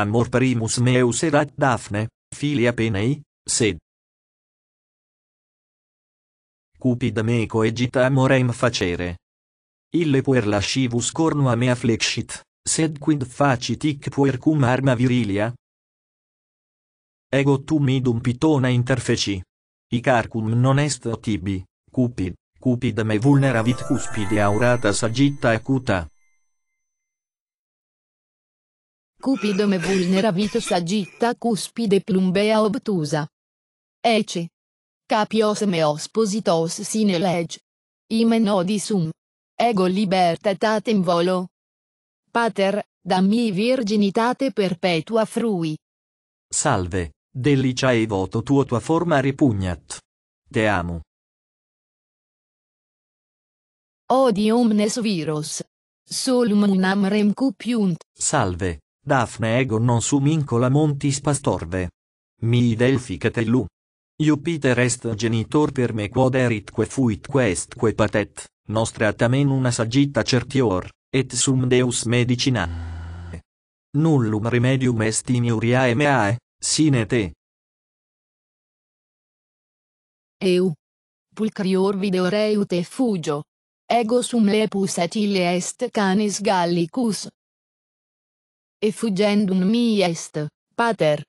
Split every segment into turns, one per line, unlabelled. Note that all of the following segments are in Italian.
Amor primus meus erat Daphne, filia Penei, sed. Cupid meco egita amorem facere. Ille puer lascivus cornu a mea flexit, sed quid facit hic puer cum arma virilia? Ego tu midum pitona interfeci. Icarcum non est tibi, cupid, cupid me vulneravit cuspide aurata sagitta acuta.
Cupido me vulneravito sagitta cuspide plumbea obtusa. Eci. Capios me ospositos sine legge. Imen odisum. Ego libertatatem volo. Pater, dammi virginitate perpetua frui.
Salve, e voto tuo tua forma repugnat. Te amo.
Odium nes virus. Solum unam cupiunt.
Salve, Daphne ego non sum incola montis pastorve. Mi delficet illu. Jupiter est genitor per me quod eritque quest que patet, nostra tamen una sagitta certior, et sum Deus medicina. Nullum remedium est in Uriae meae, sine te.
Eu. Pulcrior videoreu te fugio. Ego sum lepus et ille est canis gallicus, e fuggendum mi est, pater.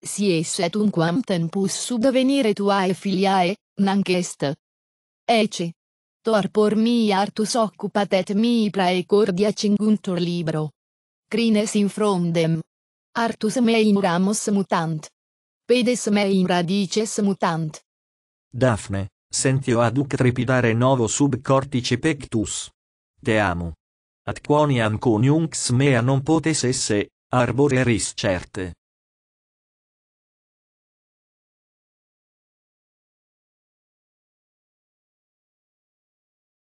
Si esse tunquam tempus subvenire tuae filiae, nanc est. Eci. Torpor mi artus occupat et mi prae cordia cinguntur libro. Crines in frondem. Artus mei in ramos mutant. Pedes mei radices mutant.
Daphne, sentio aduc trepidare novo sub cortice pectus. Te amo at quoniam coniunx mea non potes esse, arbore ris certe.